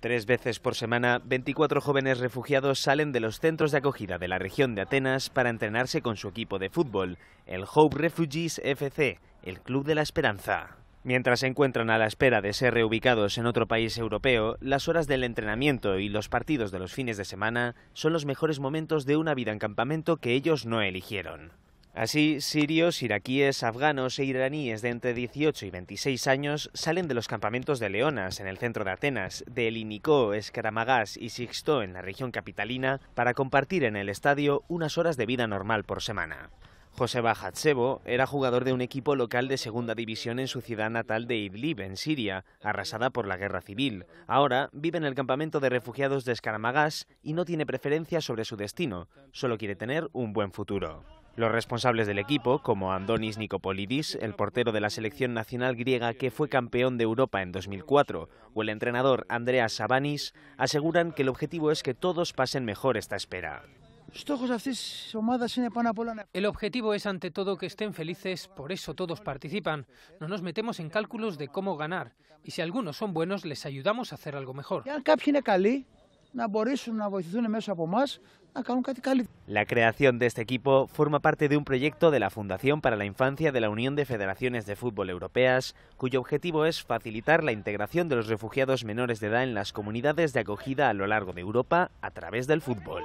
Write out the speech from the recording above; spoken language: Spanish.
Tres veces por semana, 24 jóvenes refugiados salen de los centros de acogida de la región de Atenas para entrenarse con su equipo de fútbol, el Hope Refugees FC, el Club de la Esperanza. Mientras se encuentran a la espera de ser reubicados en otro país europeo, las horas del entrenamiento y los partidos de los fines de semana son los mejores momentos de una vida en campamento que ellos no eligieron. Así, sirios, iraquíes, afganos e iraníes de entre 18 y 26 años salen de los campamentos de Leonas, en el centro de Atenas, de Elinikó, Escaramagás y Sixto, en la región capitalina, para compartir en el estadio unas horas de vida normal por semana. José Bajatsebo era jugador de un equipo local de segunda división en su ciudad natal de Idlib, en Siria, arrasada por la guerra civil. Ahora vive en el campamento de refugiados de Escaramagás y no tiene preferencia sobre su destino, solo quiere tener un buen futuro. Los responsables del equipo, como Andonis Nikopolidis, el portero de la selección nacional griega que fue campeón de Europa en 2004, o el entrenador Andreas Sabanis, aseguran que el objetivo es que todos pasen mejor esta espera. El objetivo es ante todo que estén felices, por eso todos participan. No nos metemos en cálculos de cómo ganar y si algunos son buenos les ayudamos a hacer algo mejor. La creación de este equipo forma parte de un proyecto de la Fundación para la Infancia de la Unión de Federaciones de Fútbol Europeas, cuyo objetivo es facilitar la integración de los refugiados menores de edad en las comunidades de acogida a lo largo de Europa a través del fútbol.